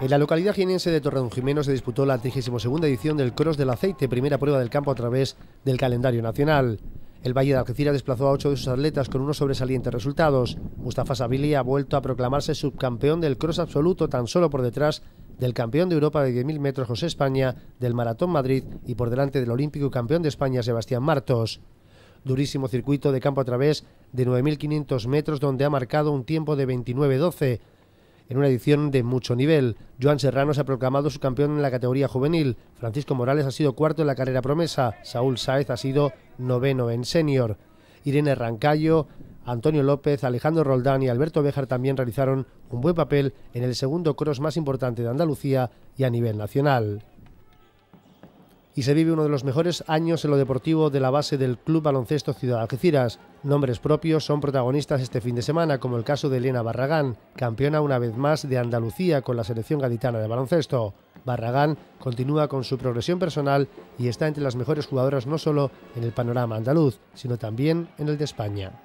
En la localidad jienense de Torredonjimeno se disputó la 32 edición del Cross del Aceite, primera prueba del campo a través del calendario nacional. El Valle de Algeciras desplazó a ocho de sus atletas con unos sobresalientes resultados. Mustafa Sabili ha vuelto a proclamarse subcampeón del cross absoluto tan solo por detrás del campeón de Europa de 10.000 metros José España, del Maratón Madrid y por delante del olímpico y campeón de España Sebastián Martos. Durísimo circuito de campo a través de 9.500 metros donde ha marcado un tiempo de 29 en una edición de mucho nivel. Joan Serrano se ha proclamado su campeón en la categoría juvenil, Francisco Morales ha sido cuarto en la carrera promesa, Saúl Sáez ha sido noveno en senior. Irene Rancayo, Antonio López, Alejandro Roldán y Alberto Bejar también realizaron un buen papel en el segundo cross más importante de Andalucía y a nivel nacional y se vive uno de los mejores años en lo deportivo de la base del Club Baloncesto Ciudad Algeciras. Nombres propios son protagonistas este fin de semana, como el caso de Elena Barragán, campeona una vez más de Andalucía con la selección gaditana de baloncesto. Barragán continúa con su progresión personal y está entre las mejores jugadoras no solo en el panorama andaluz, sino también en el de España.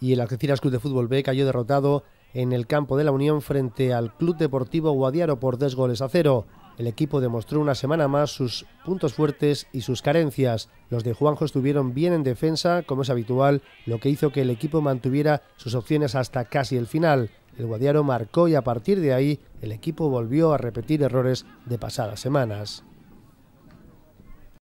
Y el Algeciras Club de Fútbol B cayó derrotado en el campo de la Unión frente al Club Deportivo Guadiaro por dos goles a cero el equipo demostró una semana más sus puntos fuertes y sus carencias. Los de Juanjo estuvieron bien en defensa, como es habitual, lo que hizo que el equipo mantuviera sus opciones hasta casi el final. El Guadiaro marcó y a partir de ahí el equipo volvió a repetir errores de pasadas semanas.